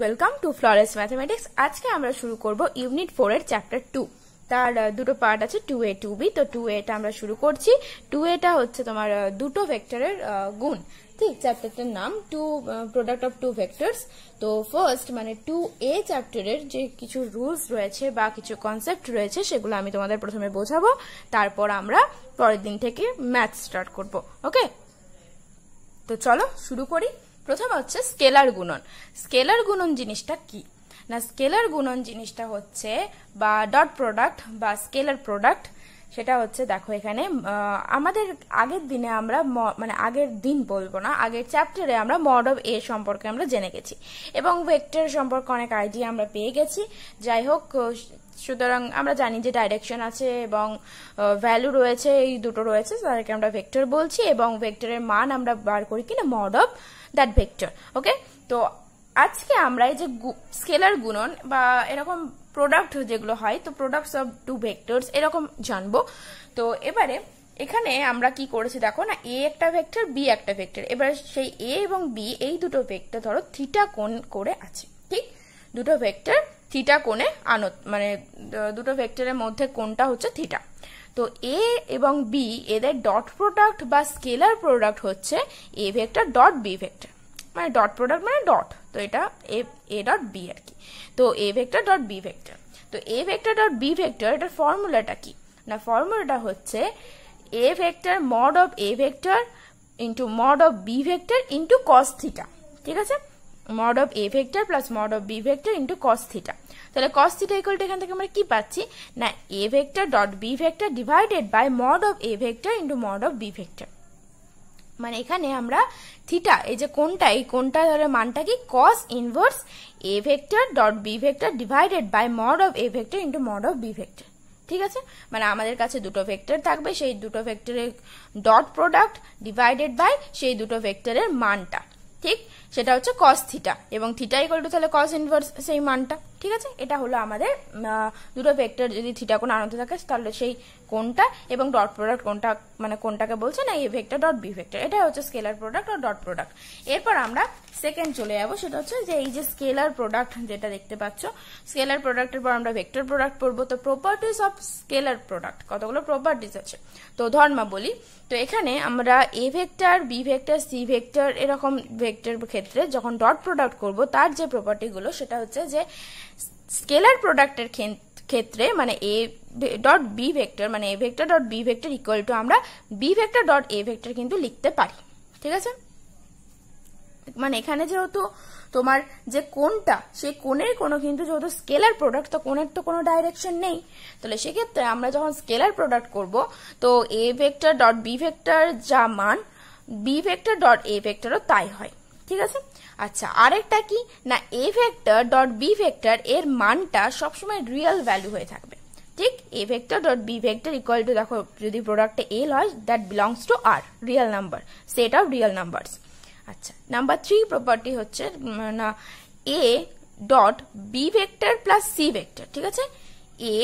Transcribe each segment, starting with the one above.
welcome to ফ্লরেস mathematics আজকে আমরা শুরু করব ইউনিট ফোর এর চ্যাপ্টার টু তার দুটো পার্ট আছে টু এ টু বি তো টু এটা আমরা শুরু করছি টু এটা হচ্ছে তোমার দুটো ভেক্টরের গুণ ঠিক চ্যাপ্টারটার নাম two product of two vectors তো ফার্স্ট মানে টু এ চ্যাপ্টারের যে কিছু রুলস রয়েছে বা কিছু কনসেপ্ট রয়েছে সেগুলো আমি তোমাদের প্রথমে বোঝাবো তারপর আমরা পরের দিন থেকে ম্যাথ স্টার্ট করব ওকে তো চলো শুরু করি প্রথম হচ্ছে স্কেলার গুণন স্কেলার গুণন জিনিসটা কি না স্কেলার গুণন জিনিসটা হচ্ছে বা ডট প্রোডাক্ট বা স্কেলার প্রোডাক্ট সেটা হচ্ছে দেখো এখানে আমাদের আগের দিনে আমরা মানে আগের দিন বলবো না আগের চ্যাপ্টারে আমরা মড অব এ সম্পর্কে আমরা জেনে গেছি এবং ভেক্টর সম্পর্কে অনেক আইডিয়া আমরা পেয়ে গেছি যাই হোক সুতরাং আমরা জানি যে ডাইরেকশন আছে এবং ভ্যালু রয়েছে এই দুটো রয়েছে তাদেরকে আমরা ভেক্টর বলছি এবং ভেক্টরের মান আমরা বার করি কিনা mod of that vector okay তো আজকে আমরা এই যে স্কেলার গুণন বা এরকম প্রোডাক্ট যেগুলো হয় তো প্রোডাক্টস অফ টু ভেক্টরস এরকম জানবো তো এবারে এখানে আমরা কি করেছি দেখো না এ একটা ভেক্টর বি একটা ভেক্টর এবার সেই এ এবং বি এই দুটো ভেক্টর ধরো থিটা কোন করে আছে ঠিক দুটো ভেক্টর থিটা কোণে আনত মানে দুটো ভেক্টরের মধ্যে কোনটা হচ্ছে থিটা তো এ এবং বি এদের ডট প্রোডাক্ট বা স্কেলার প্রোডাক্ট হচ্ছে এ ভেক্টর ডট বি ভেক্টর মানে ডট প্রোডাক্ট মানে ডট তো এটা এ এ ডট বি আর কি তো A vector dot B vector তো A vector dot B vector এটার ফর্মুলাটা কি না ফর্মুলাটা হচ্ছে এ vector mod of A vector into mod of B vector into cos theta ঠিক আছে mod of A vector plus mod of B vector into cos theta তাহলে cos থিটা ইকুয়াল টু এখান থেকে আমরা কি পাচ্ছি না এ vector dot B vector divided by mod of A vector into mod of B vector মানে এখানে আমরা থিটা এই যে কোনটা এই কোনটা ধরে মানটা কি cos inverse A vector dot B vector divided by mod of A vector into mod of B vector ঠিক আছে মানে আমাদের কাছে দুটো ভেক্টর থাকবে সেই দুটো ভেক্টরের ডট প্রোডাক্ট ডিভাইডেড বাই সেই দুটো ভেক্টরের মানটা ঠিক সেটা হচ্ছে কস থিটা এবং থিটা ইকুয়াল টু তাহলে কস ইনভার্স সেই মানটা ঠিক আছে এটা হলো আমাদের দুটো ভেক্টর যদি থিটা কোন আনন্দ থাকে তাহলে সেই কোনটা এবং ডট প্রোডাক্ট কোনটা মানে কোনটাকে বলছে না এ ভেক্টর ডট বি ভেক্টর এটা হচ্ছে স্কেলার প্রোডাক্ট আর ডট প্রোডাক্ট এরপর আমরা সেকেন্ড চলে যাবো সেটা হচ্ছে যে এই যে স্কেলার প্রোডাক্ট যেটা দেখতে পাচ্ছ স্কেলার প্রোডাক্টের পর আমরা ভেক্টর প্রোডাক্ট পড়বো তো প্রপার্টিস অফ স্কেলার প্রোডাক্ট কতগুলো প্রপার্টিস আছে তো ধর্মাবলী তো এখানে আমরা এ vector B vector C vector এরকম ভেক্টর ক্ষেত্রে যখন ডট প্রোডাক্ট করব তার যে প্রপার্টিগুলো সেটা হচ্ছে যে স্কেলার প্রোডাক্টের ক্ষেত্রে মানে এ ডট বি ভেক্টর মানে এ vector dot B vector equal to আমরা বি ভেক্টর ডট এ ভেক্টর কিন্তু লিখতে পারি ঠিক আছে মানে এখানে যেহেতু তোমার যে কোনটা সেই কোণের কোনো কিন্তু যেহেতু স্কেলার প্রোডাক্ট তো কোণের তো কোনো ডাইরেকশন নেই তাহলে সেক্ষেত্রে আমরা যখন স্কেলার প্রোডাক্ট করব তো A vector dot B vector যা মান বি ভেক্টর ডট এ ভেক্টরও তাই হয় ঠিক আছে আচ্ছা আরেকটা কি না এ ভেক্টর ডট বি ভেক্টর এর মানটা সবসময় রিয়েল ভ্যালু হয়ে থাকবে ঠিক A vector dot B vector equal to দেখো যদি প্রোডাক্টে এল হয় that belongs to R real number set of real numbers আচ্ছা নাম্বার থ্রি প্রপার্টি হচ্ছে না A dot B vector plus C vector ঠিক আছে এ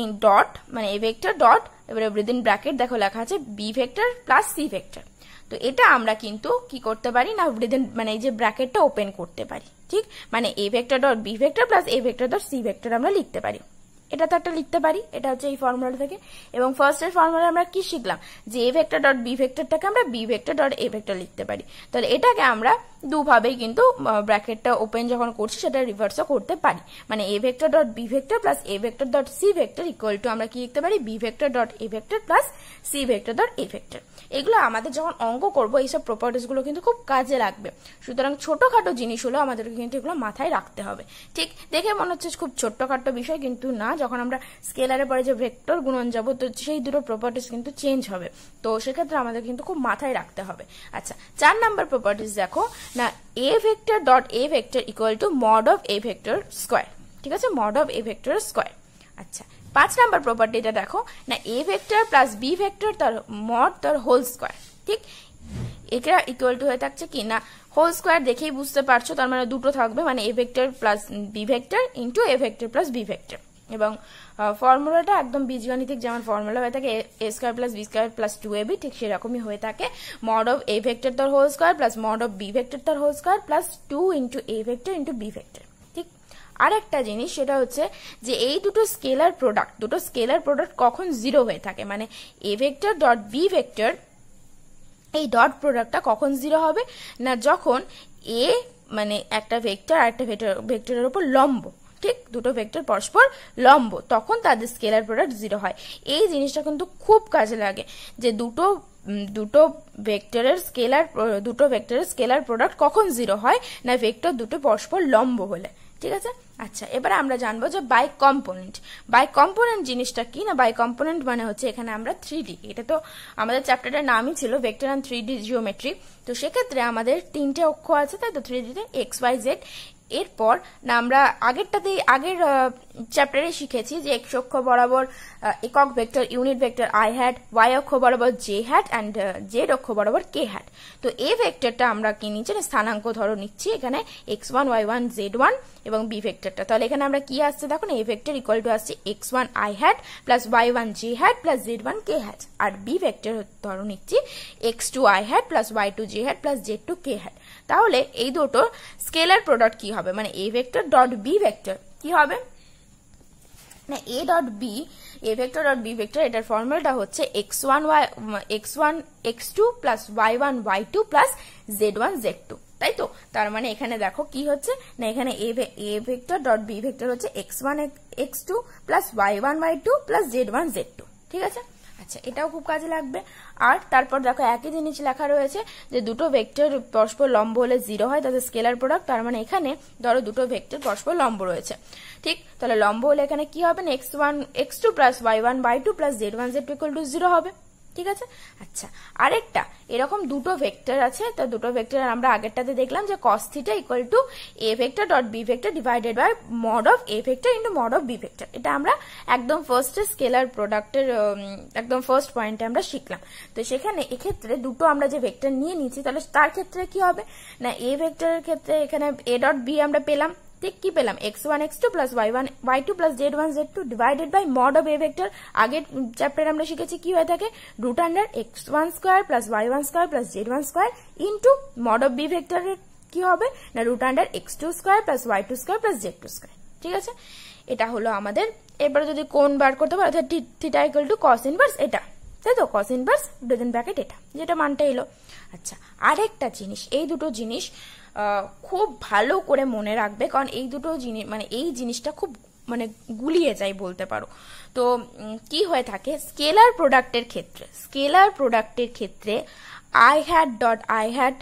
ইন ডট মানে এ ভেক্টর ডট এবারে উইদিন ব্র্যাকেট দেখো লেখা আছে B vector plus C vector তো এটা আমরা কিন্তু কি করতে পারি না মানে এই যে ব্র্যাকেটটা ওপেন করতে পারি ঠিক মানে এ vector dot B vector plus এ ভেক্টর ডট সি ভেক্টর আমরা লিখতে পারি এটা তো একটা লিখতে পারি এটা হচ্ছে এই ফর্মুলা থেকে এবং ফার্স্টের ফর্মুলা আমরা কি শিখলাম যে এ ভেক্টর ডট বি ভেক্টরটাকে আমরা বি ভেক্টর ডট এ ভেক্টর লিখতে পারি তাহলে এটাকে আমরা দুভাবেই কিন্তু ব্র্যাকেটটা ওপেন যখন করছি সেটা রিভার্সও করতে পারি মানে এ vector dot B vector plus A vector dot C vector equal to আমরা কি লিখতে পারি বি ভেক্টর ডট এ vector plus C vector dot এ ভেক্টর এগুলো আমাদের যখন অঙ্ক করবো এইসব প্রপার্টিসগুলো কিন্তু খুব কাজে লাগবে সুতরাং ছোটোখাটো জিনিস হলেও আমাদেরকে কিন্তু এগুলো মাথায় রাখতে হবে ঠিক দেখে মনে হচ্ছে খুব ছোট্টখাট্টো বিষয় কিন্তু না যখন আমরা স্কেলারে পরে যে ভেক্টর গুণন যাবো তো সেই দুটো প্রপার্টিস কিন্তু চেঞ্জ হবে তো সেক্ষেত্রে আমাদের কিন্তু খুব মাথায় রাখতে হবে আচ্ছা চার নাম্বার প্রপার্টিস দেখো না এ vector dot A vector equal to mod of A vector square ঠিক আছে mod of A vector square আচ্ছা পাঁচ নাম্বার প্রপার্টিটা দেখো না এ ভেক্টর প্লাস বি ভেক্টর তার মড তার হোল স্কোয়ার ঠিক এটা ইকুয়াল টু হয়ে থাকছে কি না হোল স্কোয়ার দেখেই বুঝতে পারছো তার মানে দুটো থাকবে মানে এ vector plus B vector into A vector plus B vector এবং ফর্মুলাটা একদম বীজগণিতিক যেমন ফর্মুলা হয়ে থাকে A square plus B square plus two A B ঠিক সেরকমই হয়ে থাকে মড অফ এ ভেক্টর তার whole square plus mod of B vector তার whole square plus two into A vector into B vector একটা জিনিস সেটা হচ্ছে যে এই দুটো স্কেলার প্রোডাক্ট দুটো স্কেলার প্রোডাক্ট কখন জিরো হয়ে থাকে মানে এ ভেক্টর ডট বি ভেক্টর এই ডট প্রোডাক্টটা কখন জিরো হবে না যখন এ মানে একটা ভেক্টর আর একটা ভেক্টরের উপর লম্ব ঠিক দুটো ভেক্টর পরস্পর লম্ব তখন তাদের স্কেলার প্রোডাক্ট জিরো হয় এই জিনিসটা কিন্তু খুব কাজে লাগে যে দুটো দুটো ভেক্টরের স্কেলার দুটো ভেক্টরের স্কেলার প্রোডাক্ট কখন জিরো হয় না ভেক্টর দুটো পরস্পর লম্ব হলে ঠিক আছে আচ্ছা এবার আমরা জানবো যে বাই কম্পোনেন্ট বাই কম্পোনেন্ট জিনিসটা কি না বাই কম্পোনেন্ট মানে হচ্ছে এখানে আমরা থ্রি ডি এটা তো আমাদের চ্যাপ্টারটার নামই ছিল vector and three D geometry তো সেক্ষেত্রে আমাদের তিনটে অক্ষ আছে তাই তো থ্রি ডিতে এক্স ওয়াই জেড এরপর না আমরা আগেরটাতে আগের চ্যাপ্টারে শিখেছি যে এক্স অক্ষ বরাবর একক vector unit vector I hat Y অক্ষ বরাবর জে হ্যাট অ্যান্ড জেড অক্ষ বরাবর কে হ্যাট তো এ ভেক্টরটা আমরা কি নিচ্ছি স্থানাঙ্ক ধরো নিচ্ছি এখানে X one Y one Z one এবং বি ভেক্টরটা তাহলে এখানে আমরা কি আসছে দেখো এ ভেক্টর ইকুয়াল টু আসছে X one I hat plus Y one J hat plus Z one K hat আর বি ভেক্টর ধরো নিচ্ছি X two I hat plus Y two J hat plus Z two K hat তাহলে এই দুটো scalar product কি হবে মানে এ vector dot B vector কি হবে না A dot B A vector dot B vector এটার ফর্মুলাটা হচ্ছে X one Y X one x two plus Y one Y two plus Z one Z two তাই তো তার মানে এখানে দেখো কি হচ্ছে না এখানে A A vector dot B vector হচ্ছে X one x two plus Y one Y two plus Z one Z two ঠিক আছে আচ্ছা এটাও খুব কাজে লাগবে আর তারপর দেখো একই জিনিস লেখা রয়েছে যে দুটো ভেক্টর পরস্পর লম্ব হলে জিরো হয় তাদের স্কেলার প্রোডাক্ট তার মানে এখানে ধরো দুটো ভেক্টর পরস্পর লম্ব রয়েছে ঠিক তাহলে লম্ব হলে এখানে কি হবে X one x two plus Y one by two plus Z one Z equal to zero হবে ঠিক আছে আচ্ছা আরেকটা এরকম দুটো ভেক্টর আছে তো দুটো ভেক্টর আমরা আগেরটাতে দেখলাম যে cos theta equal to A vector dot B vector divided by mod of A vector into mod of B vector এটা আমরা একদম ফার্স্ট স্কেলার প্রোডাক্টের একদম ফার্স্ট পয়েন্টে আমরা শিখলাম তো সেখানে এক্ষেত্রে দুটো আমরা যে ভেক্টর নিয়ে নিয়েছি তাহলে তার ক্ষেত্রে কি হবে না এ ভেক্টরের ক্ষেত্রে এখানে এ ডট বি আমরা পেলাম ঠিক কি পেলাম x one x two plus Y one Y two plus Z one Z two divided by mod of A vector আগের চ্যাপ্টারে আমরা শিখেছি কি হয়ে থাকে root under x one square plus Y one square plus Z one square into mod of b ভেক্টরের কি হবে না root under x two square plus Y two square plus Z two square ঠিক আছে এটা হলো আমাদের এবারে যদি কোন বার করতে পারো অর্থাৎ theta equal to cos inverse এটা তাই তো কস ইনভার্স ডজন ব্র্যাকেট এটা যেটা মানটা এলো আচ্ছা আরেকটা জিনিস এই দুটো জিনিস খুব ভালো করে মনে রাখবে কারণ এই দুটো জিনিস মানে এই জিনিসটা খুব মানে গুলিয়ে যায় বলতে পারো তো কি হয়ে থাকে স্কেলার প্রোডাক্টের ক্ষেত্রে স্কেলার প্রোডাক্টের ক্ষেত্রে i hat dot i hat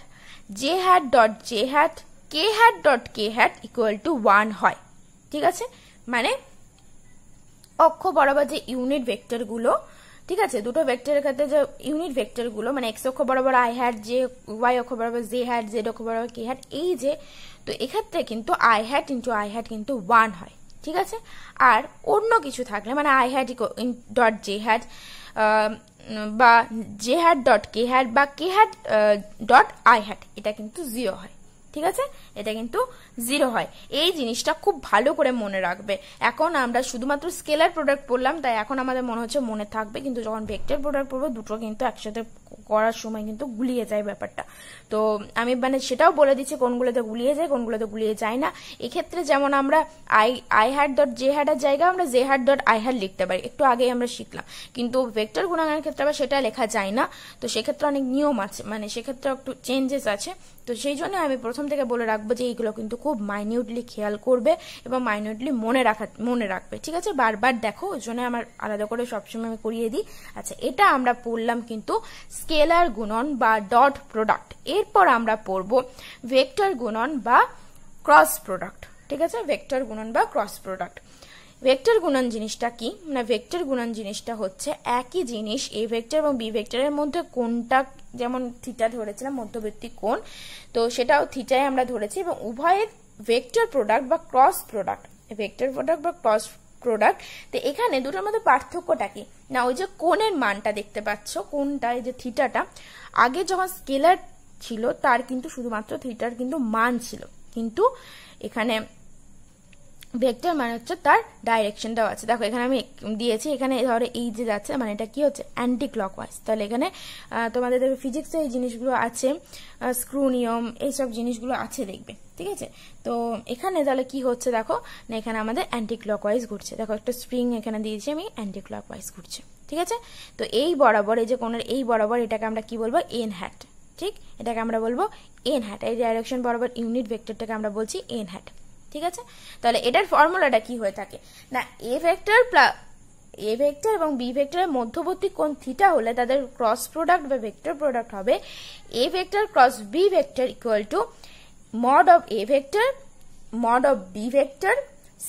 j hat dot j hat k hat dot k hat equal to one হয় ঠিক আছে মানে অক্ষ বরাবর যে ইউনিট ভেক্টরগুলো ঠিক আছে দুটো ভেক্টরের ক্ষেত্রে যে ইউনিট ভেক্টরগুলো মানে এক্স অক্ষ বরাবর আই হ্যাট জে ওয়াই অক্ষ বরাবর জে হ্যাট জেড অক্ষ বরাবর কে হ্যাট এই যে তো এক্ষেত্রে কিন্তু i hat into i hat কিন্তু ওয়ান হয় ঠিক আছে আর অন্য কিছু থাকলে মানে i hat dot j hat বা j hat dot k hat বা k hat dot i hat এটা কিন্তু জিরো হয় ঠিক আছে এটা কিন্তু জিরো হয় এই জিনিসটা খুব ভালো করে মনে রাখবে এখন আমরা শুধুমাত্র স্কেলার প্রোডাক্ট পড়লাম তাই এখন আমাদের মনে হচ্ছে মনে থাকবে কিন্তু যখন ভেক্টর প্রোডাক্ট পড়বো দুটো কিন্তু একসাথে করার সময় কিন্তু গুলিয়ে যায় ব্যাপারটা তো আমি মানে সেটাও বলে দিচ্ছি কোনগুলোতে গুলিয়ে যায় কোনগুলোতে গুলিয়ে যায় না এক্ষেত্রে যেমন আমরা i i hat dot j হ্যাডের জায়গায় আমরা j hat dot i hat লিখতে পারি একটু আগেই আমরা শিখলাম কিন্তু ভেক্টর গুণাঙ্গের ক্ষেত্রে আবার সেটা লেখা যায় না তো সেক্ষেত্রে অনেক নিয়ম আছে মানে সেক্ষেত্রে একটু চেঞ্জেস আছে তো সেই জন্য আমি প্রথম থেকে বলে রাখবো যে এইগুলো কিন্তু খুব মাইনিউটলি খেয়াল করবে এবং মাইনিউটলি মনে রাখা মনে রাখবে ঠিক আছে বারবার দেখো ওই জন্য আমার আলাদা করে সবসময় আমি করিয়ে দিই আচ্ছা এটা আমরা পড়লাম কিন্তু স্কেলার গুণন বা ডট প্রোডাক্ট এরপর আমরা পড়ব ভেক্টর গুণন বা ক্রস প্রোডাক্ট ঠিক আছে ভেক্টর গুণন বা ক্রস প্রোডাক্ট ভেক্টর গুণন জিনিসটা কি মানে ভেক্টর গুণন জিনিসটা হচ্ছে একই জিনিস এ ভেক্টর এবং বি ভেক্টরের মধ্যে কোনটা যেমন থিটা ধরেছিলাম মধ্যবর্তী কোণ তো সেটাও থিটায় আমরা ধরেছি এবং উভয়ের ভেক্টর প্রোডাক্ট বা ক্রস প্রোডাক্ট ভেক্টর প্রোডাক্ট বা ক্রস প্রোডাক্ট তো এখানে দুটোর মধ্যে পার্থক্যটা কি না ওই যে কোণের মানটা দেখতে পাচ্ছ কোনটা এই যে থিটাটা আগে যখন স্কেলার ছিল তার কিন্তু শুধুমাত্র থিটার কিন্তু মান ছিল কিন্তু এখানে ভেক্টর মানে হচ্ছে তার ডাইরেকশন দেওয়া আছে দেখো এখানে আমি দিয়েছি এখানে ধরো এই যে যাচ্ছে মানে এটা কি হচ্ছে অ্যান্টি ওয়াইজ তাহলে এখানে তোমাদের দেখবে ফিজিক্সে এই জিনিসগুলো আছে স্ক্রু নিয়ম এইসব জিনিসগুলো আছে দেখবে ঠিক আছে তো এখানে তাহলে কি হচ্ছে দেখো না এখানে আমাদের অ্যান্টি ওয়াইজ ঘুরছে দেখো একটা স্প্রিং এখানে দিয়েছি আমি অ্যান্টি ওয়াইজ ঘুরছে ঠিক আছে তো এই বরাবর এই যে কোনো এই বরাবর এটাকে আমরা কি বলবো এন হ্যাট ঠিক এটাকে আমরা বলবো এন হ্যাট এই ডাইরেকশন বরাবর ইউনিট ভেক্টরটাকে আমরা বলছি এন হ্যাট ঠিক আছে তাহলে এটার ফর্মুলাটা কি হয়ে থাকে না এ ভেক্টর প্লাস এ ভেক্টর এবং বি ভেক্টরের মধ্যবর্তী কোন থিটা হলে তাদের ক্রস প্রোডাক্ট বা ভেক্টর প্রোডাক্ট হবে a vector cross b vector equal to mod of A vector mod of B vector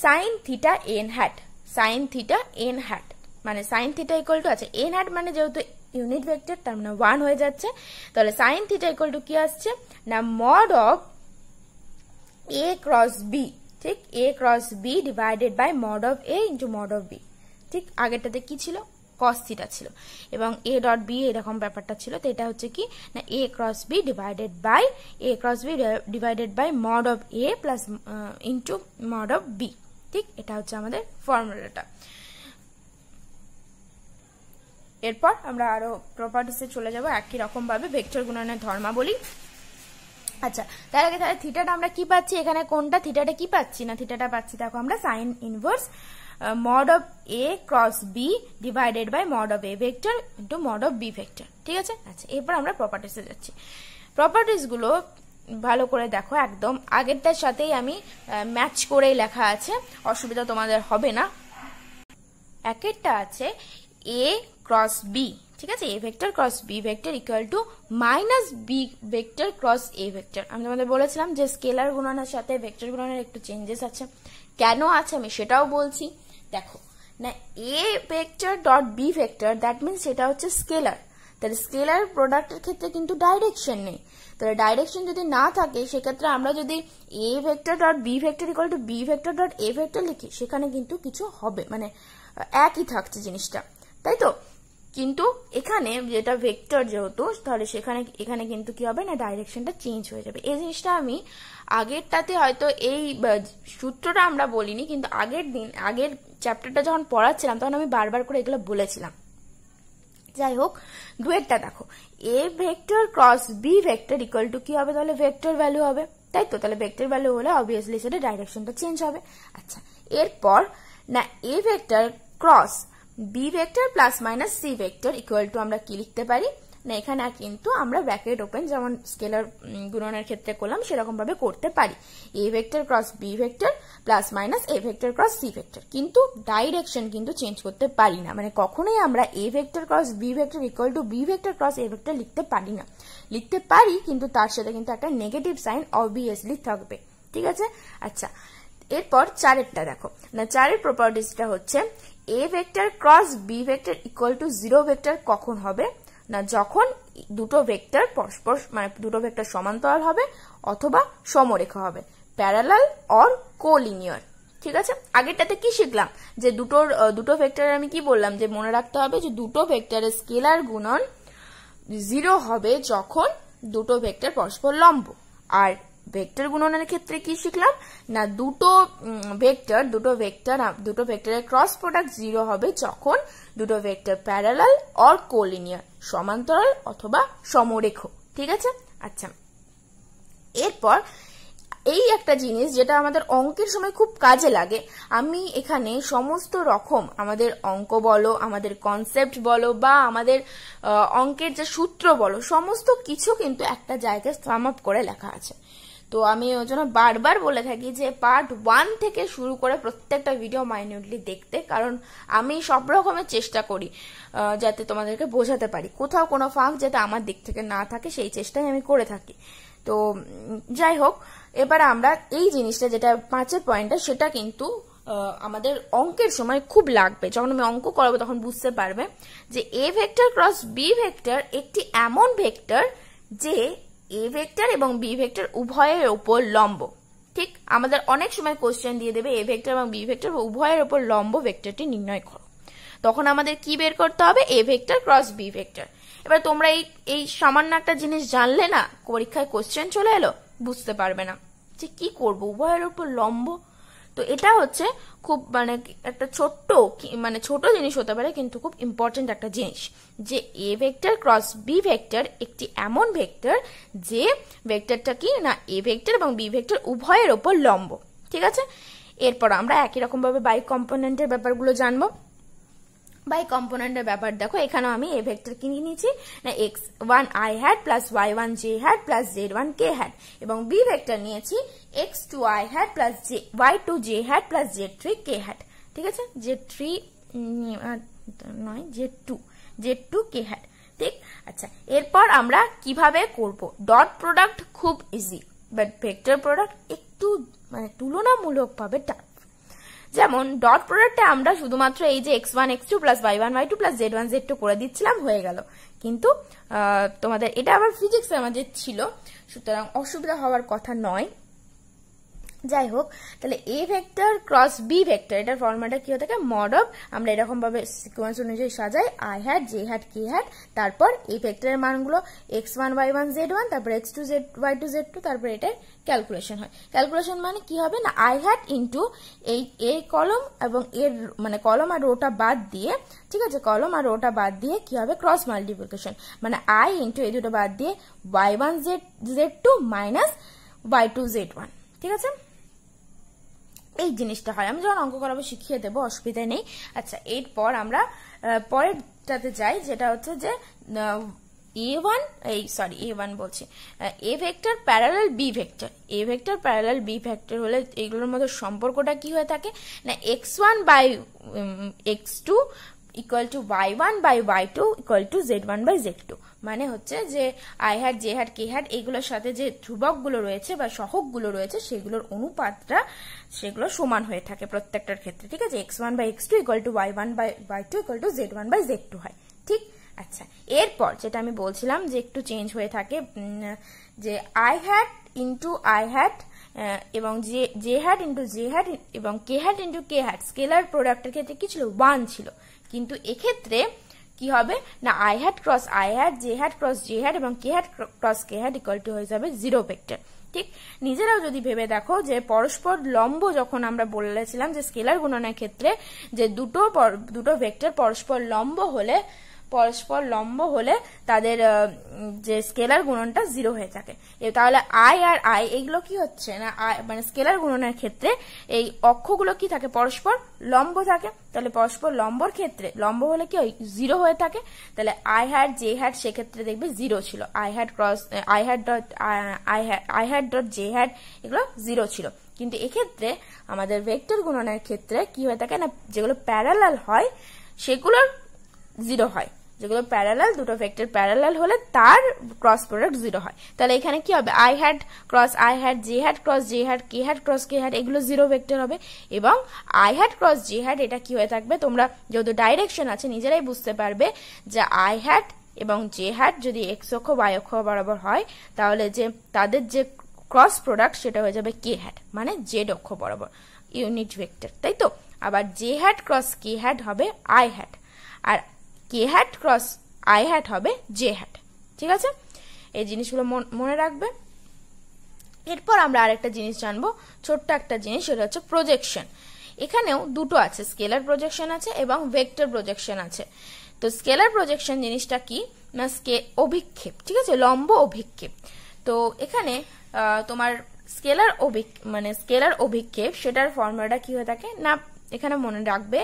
sine theta n hat sine theta n hat মানে sine theta equal to আছে n hat মানে যেহেতু unit vector তার মানে one হয়ে যাচ্ছে তাহলে sign theta equal to কি আসছে না mod of a cross b ঠিক a cross b divided by mod of a ইন্টু mod of b ঠিক আগেরটাতে কি ছিল cos থিটা ছিল এবং a ডট b এরকম ব্যাপারটা ছিল তো এটা হচ্ছে কি না a cross b divided by a cross b divided by mod of a plus uh, into mod of b ঠিক এটা হচ্ছে আমাদের ফর্মুলাটা এরপর আমরা আরো প্রপার্টিসে চলে যাব একই রকমভাবে ভেক্টর গুণনের ধর্মাবলী আচ্ছা তার আগে তাহলে থিটাটা আমরা কি পাচ্ছি এখানে কোনটা থিটাটা কি পাচ্ছি না থিটাটা পাচ্ছি দেখো আমরা sine inverse mod of a cross b divided by mod of A vector into mod of B vector ঠিক আছে আচ্ছা এরপর আমরা প্রপার্টিসে যাচ্ছি প্রপার্টিসগুলো ভালো করে দেখো একদম আগেরটার সাথেই আমি ম্যাচ করেই লেখা আছে অসুবিধা তোমাদের হবে না একেরটা আছে এ ক্রস বি ঠিক আছে a vector cross b vector equal to minus b vector cross a vector আমি তোমাদের বলেছিলাম যে স্কেলার গুণনের সাথে ভেক্টর গুণনের একটু চেঞ্জেস আছে কেন আছে আমি সেটাও বলছি দেখো না এ vector dot B vector that means সেটা হচ্ছে স্কেলার তাহলে স্কেলার প্রোডাক্টের ক্ষেত্রে কিন্তু ডাইরেকশন নেই তাহলে ডাইরেকশন যদি না থাকে সেক্ষেত্রে আমরা যদি a vector dot B vector equal to b vector dot A vector লিখি সেখানে কিন্তু কিছু হবে মানে একই থাকছে জিনিসটা তাই তো কিন্তু এখানে যেটা ভেক্টর যেহেতু তাহলে সেখানে এখানে কিন্তু কি হবে না ডাইরেকশনটা চেঞ্জ হয়ে যাবে এই জিনিসটা আমি আগেরটাতে হয়তো এই সূত্রটা আমরা বলিনি কিন্তু আগের দিন আগের চ্যাপ্টারটা যখন পড়াচ্ছিলাম তখন আমি বারবার করে এগুলো বলেছিলাম যাই হোক দুয়েরটা দেখো এ vector cross b vector equal to কি হবে তাহলে ভেক্টর ভ্যালু হবে তাই তো তাহলে ভেক্টর ভ্যালু হলে অবভিয়াসলি সেটা ডাইরেকশনটা চেঞ্জ হবে আচ্ছা এরপর না এ vector cross b vector plus minus c vector equal to আমরা কি লিখতে পারি না এখানে কিন্তু আমরা ব্র্যাকেট ওপেন যেমন স্কেলার গুণনের ক্ষেত্রে করলাম সেরকম ভাবে করতে পারি a vector cross b vector plus minus a vector cross c vector কিন্তু ডাইরেকশন কিন্তু চেঞ্জ করতে পারি না মানে কখনোই আমরা এ vector cross b vector equal to b vector cross a vector লিখতে পারি না লিখতে পারি কিন্তু তার সাথে কিন্তু একটা নেগেটিভ সাইন অবভিয়াসলি থাকবে ঠিক আছে আচ্ছা এরপর চারেরটা দেখো না চারের প্রপার্টিসটা হচ্ছে এ vector cross b vector equal to zero vector কখন হবে না যখন দুটো ভেক্টর পরস্পর মানে দুটো ভেক্টর সমান্তরাল হবে অথবা সমরেখা হবে প্যারালাল অর কোলিনিয়ার ঠিক আছে আগেরটাতে কি শিখলাম যে দুটোর দুটো ভেক্টরের আমি কি বললাম যে মনে রাখতে হবে যে দুটো ভেক্টরের স্কেলার গুণন জিরো হবে যখন দুটো ভেক্টর পরস্পর লম্ব আর ভেক্টর গুণনের ক্ষেত্রে কি শিখলাম না দুটো ভেক্টর দুটো ভেক্টর দুটো ভেক্টরের ক্রস প্রোডাক্ট জিরো হবে যখন দুটো ভেক্টর প্যারালাল অর কোলিনিয়ার সমান্তরাল অথবা সমরেখ ঠিক আছে আচ্ছা এরপর এই একটা জিনিস যেটা আমাদের অঙ্কের সময় খুব কাজে লাগে আমি এখানে সমস্ত রকম আমাদের অঙ্ক বলো আমাদের কনসেপ্ট বলো বা আমাদের অঙ্কের যে সূত্র বলো সমস্ত কিছু কিন্তু একটা জায়গায় সাম আপ করে লেখা আছে তো আমি ওই জন্য বারবার বলে থাকি যে পার্ট ওয়ান থেকে শুরু করে প্রত্যেকটা ভিডিও মাইনিউটলি দেখতে কারণ আমি সব রকমের চেষ্টা করি যাতে তোমাদেরকে বোঝাতে পারি কোথাও কোনো ফাঁক যাতে আমার দিক থেকে না থাকে সেই চেষ্টাই আমি করে থাকি তো যাই হোক এবার আমরা এই জিনিসটা যেটা পাঁচের পয়েন্টটা সেটা কিন্তু আমাদের অঙ্কের সময় খুব লাগবে যখন আমি অঙ্ক করাবো তখন বুঝতে পারবে যে এ ভেক্টর ক্রস বি ভেক্টর একটি এমন ভেক্টর যে এ ভেক্টর এবং বি ভেক্টর উভয়ের ওপর লম্ব ঠিক আমাদের অনেক সময় কোশ্চেন দিয়ে দেবে এ ভেক্টর এবং বি ভেক্টর উভয়ের ওপর লম্ব ভেক্টরটি নির্ণয় করো তখন আমাদের কি বের করতে হবে a vector cross b vector এবার তোমরা এই এই সামান্য একটা জিনিস জানলে না পরীক্ষায় কোশ্চেন চলে এলো বুঝতে পারবে না যে কি করব উভয়ের উপর লম্ব তো এটা হচ্ছে খুব মানে একটা ছোট্ট মানে ছোট জিনিস হতে পারে কিন্তু খুব ইম্পর্টেন্ট একটা জিনিস যে এ ভেক্টর ক্রস বি ভেক্টর একটি এমন ভেক্টর যে ভেক্টরটা কি না এ ভেক্টর এবং বি ভেক্টর উভয়ের ওপর লম্ব ঠিক আছে এরপর আমরা একই রকমভাবে বাইক কম্পোনেন্টের ব্যাপারগুলো জানবো বাই কম্পোনেন্টের ব্যাপার দেখো এখানেও আমি এ ভেক্টর কিনে নিয়েছি না x one i hat plus Y one j hat plus Z one k hat এবং বি ভেক্টর নিয়েছি x two i hat plus j y two j hat plus z three k hat ঠিক আছে z three নয় z two z two k hat ঠিক আচ্ছা এরপর আমরা কিভাবে করব ডট প্রোডাক্ট খুব ইজি বাট ভেক্টর প্রোডাক্ট একটু মানে তুলনামূলকভাবে টাফ যেমন ডট প্রোডাক্টে আমরা শুধুমাত্র এই যে x one x two plus Y one Y two plus Z one Z two করে দিচ্ছিলাম হয়ে গেল কিন্তু তোমাদের এটা আবার ফিজিক্স আমাদের ছিল সুতরাং অসুবিধা হওয়ার কথা নয় যাই হোক তাহলে a vector cross b vector এটার ফর্মাটা কি হয়ে থাকে মড অফ আমরা এরকম ভাবে সিকোয়েন্স অনুযায়ী সাজাই i hat j hat k hat তারপর এই ভেক্টরের মানগুলো x one Y one Z one তারপর x two z y two z two তারপর এটার ক্যালকুলেশন হয় ক্যালকুলেশন মানে কি হবে না আই হ্যাট ইন্টু এই এ কলম এবং এর মানে কলম আর ওটা বাদ দিয়ে ঠিক আছে কলম আর ওটা বাদ দিয়ে কি হবে ক্রস মাল্টিপ্লিকেশন মানে আই ইন্টু এই দুটো বাদ দিয়ে y one z z two minus y two z one ঠিক আছে এই জিনিসটা হয় আমি যখন অঙ্ক করাবো শিখিয়ে দেবো অসুবিধা নেই আচ্ছা এরপর আমরা পরেরটাতে যাই যেটা হচ্ছে যে এ ওয়ান এই সরি এ ওয়ান বলছি a vector parallel b vector a vector parallel b vector হলে এগুলোর মধ্যে সম্পর্কটা কি হয়ে থাকে না x one by x two equal to y one by y two equal to z one by z two মানে হচ্ছে যে i hat j hat k hat এগুলোর সাথে যে ধ্রুবকগুলো রয়েছে বা সহকগুলো রয়েছে সেগুলোর অনুপাতটা সেগুলো সমান হয়ে থাকে প্রত্যেকটার ক্ষেত্রে ঠিক আছে x one by x two equal to y one by y two equal to z one by z two হয় ঠিক আচ্ছা এরপর যেটা আমি বলছিলাম যে একটু চেঞ্জ হয়ে থাকে যে i hat into i hat এবং j j hat into j hat এবং k hat into k hat scalar প্রোডাক্টের ক্ষেত্রে কি ছিল ওয়ান ছিল কিন্তু এক্ষেত্রে কি হবে না i hat cross i hat j hat cross j hat এবং k hat cross k hat equal to হয়ে যাবে জিরো ভেক্টর ঠিক নিজেরাও যদি ভেবে দেখো যে পরস্পর লম্ব যখন আমরা বলেছিলাম যে স্কেলার গুণনের ক্ষেত্রে যে দুটো দুটো ভেক্টর পরস্পর লম্ব হলে পরস্পর লম্ব হলে তাদের যে স্কেলার গুণনটা জিরো হয়ে থাকে তাহলে আই আর আই এগুলো কি হচ্ছে না মানে স্কেলার গুণনের ক্ষেত্রে এই অক্ষগুলো কি থাকে পরস্পর লম্ব থাকে তাহলে পরস্পর লম্বর ক্ষেত্রে লম্ব হলে কি ওই জিরো হয়ে থাকে তাহলে আই হ্যাড জে হ্যাড সেক্ষেত্রে দেখবে জিরো ছিল i hat cross i hat dot i hat dot j hat এগুলো জিরো ছিল কিন্তু এক্ষেত্রে আমাদের ভেক্টর গুণনের ক্ষেত্রে কি হয়ে থাকে না যেগুলো প্যারালাল হয় সেগুলোর জিরো হয় যেগুলো প্যারালাল দুটো ভেক্টর প্যারালাল হলে তার ক্রস প্রোডাক্ট জিরো হয় তাহলে এখানে কি হবে i hat cross i hat j hat cross j hat k hat cross k hat এগুলো জিরো ভেক্টর হবে এবং i hat cross j hat এটা কি হয়ে থাকবে তোমরা যেহেতু ডাইরেকশন আছে নিজেরাই বুঝতে পারবে যে আই হ্যাড এবং জে হ্যাড যদি এক্স অক্ষ বাই অক্ষ বরাবর হয় তাহলে যে তাদের যে ক্রস প্রোডাক্ট সেটা হয়ে যাবে কে হ্যাড মানে জেড অক্ষ বরাবর ইউনিট ভেক্টর তাই তো আবার j hat cross k hat হবে আই হ্যাড আর k hat cross i hat হবে জে হ্যাট ঠিক আছে এই জিনিসগুলো মনে রাখবে এরপর আমরা আরেকটা জিনিস জানবো ছোট্ট একটা জিনিস সেটা হচ্ছে প্রজেকশন এখানেও দুটো আছে স্কেলার প্রজেকশন আছে এবং ভেক্টর প্রজেকশন আছে তো স্কেলার প্রজেকশন জিনিসটা কি না স্কে অভিক্ষেপ ঠিক আছে লম্ব অভিক্ষেপ তো এখানে তোমার স্কেলার অভিক মানে স্কেলার অভিক্ষেপ সেটার ফর্মুলাটা কি হয়ে থাকে না এখানে মনে রাখবে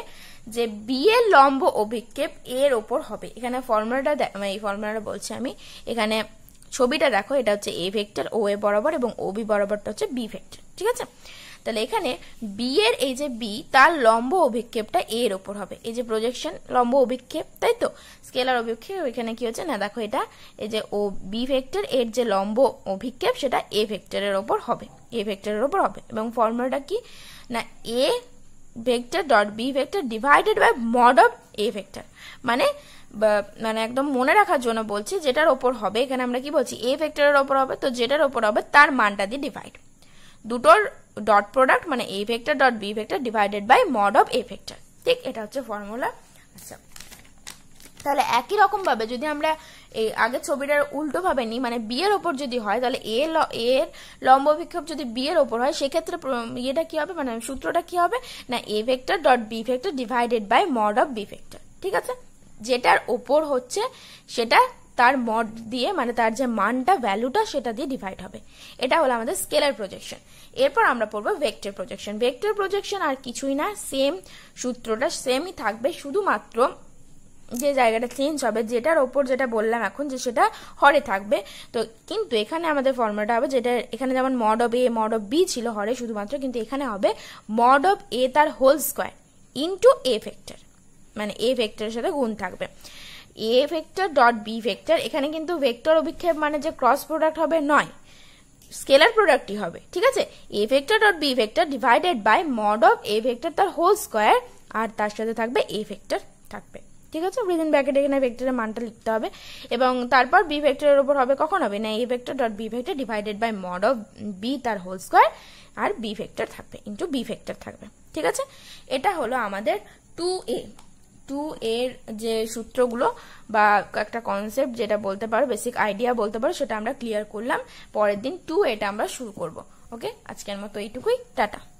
যে বি এর লম্ব অভিক্ষেপ এর ওপর হবে এখানে ফর্মুলাটা মানে এই ফর্মুলাটা বলছি আমি এখানে ছবিটা দেখো এটা হচ্ছে এ ভেক্টর ও এ বরাবর এবং ও বি বরাবরটা হচ্ছে বি ভেক্টর ঠিক আছে তাহলে এখানে বি এর এই যে বি তার লম্ব অভিক্ষেপটা এর ওপর হবে এই যে প্রজেকশন লম্ব অভিক্ষেপ তাই তো স্কেলার অভিক্ষেপ এখানে কি হচ্ছে না দেখো এটা এই যে ও বি ভেক্টর এর যে লম্ব অভিক্ষেপ সেটা এ ভেক্টরের ওপর হবে এ ভেক্টরের ওপর হবে এবং ফর্মুলাটা কি না এ vector dot B vector divided by mod of A vector মানে মানে একদম মনে রাখার জন্য বলছি যেটার ওপর হবে এখানে আমরা কি বলছি এ ভেক্টরের ওপর হবে তো যেটার ওপর হবে তার মানটা দিয়ে ডিভাইড দুটোর ডট প্রোডাক্ট মানে এ vector dot B vector divided by mod of A vector ঠিক এটা হচ্ছে ফর্মুলা আচ্ছা তাহলে একই রকমভাবে যদি আমরা এই আগের ছবিটার উল্টোভাবে নিই মানে বিয়ের ওপর যদি হয় তাহলে এ এর লম্ব বিক্ষেপ যদি বিয়ের ওপর হয় সেক্ষেত্রে ইয়েটা কি হবে মানে সূত্রটা কি হবে না এ vector dot B vector divided by mod of B vector ঠিক আছে যেটার ওপর হচ্ছে সেটা তার মড দিয়ে মানে তার যে মানটা ভ্যালুটা সেটা দিয়ে ডিভাইড হবে এটা হলো আমাদের স্কেলার প্রজেকশন এরপর আমরা পড়বো ভেক্টর প্রজেকশন ভেক্টর প্রজেকশন আর কিছুই না সেম সূত্রটা সেমই থাকবে শুধুমাত্র যে জায়গাটা চেঞ্জ হবে যেটার ওপর যেটা বললাম এখন যে সেটা হরে থাকবে তো কিন্তু এখানে আমাদের ফর্মুলাটা হবে যেটা এখানে যেমন mod of a mod of b ছিল হরে শুধুমাত্র কিন্তু এখানে হবে মড অব এ তার whole square into a factor মানে এ ভেক্টরের সাথে গুণ থাকবে a vector dot B vector এখানে কিন্তু ভেক্টর অভিক্ষেপ মানে যে ক্রস প্রোডাক্ট হবে নয় স্কেলার প্রোডাক্টই হবে ঠিক আছে a vector dot B vector divided by mod of A vector তার হোল স্কোয়ার আর তার সাথে থাকবে এ ভেক্টর থাকবে ঠিক আছে উইদিন ব্র্যাকেট এখানে ভেক্টরের মানটা লিখতে হবে এবং তারপর বি ভেক্টরের ওপর হবে কখন হবে না এই vector dot B vector divided by mod of b তার হোল স্কোয়ার আর বি ভেক্টর থাকবে ইন্টু বি ভেক্টর থাকবে ঠিক আছে এটা হলো আমাদের টু এ টু এর যে সূত্রগুলো বা একটা কনসেপ্ট যেটা বলতে পারো বেসিক আইডিয়া বলতে পারো সেটা আমরা ক্লিয়ার করলাম পরের দিন টু এটা আমরা শুরু করব ওকে আজকের মতো এইটুকুই টাটা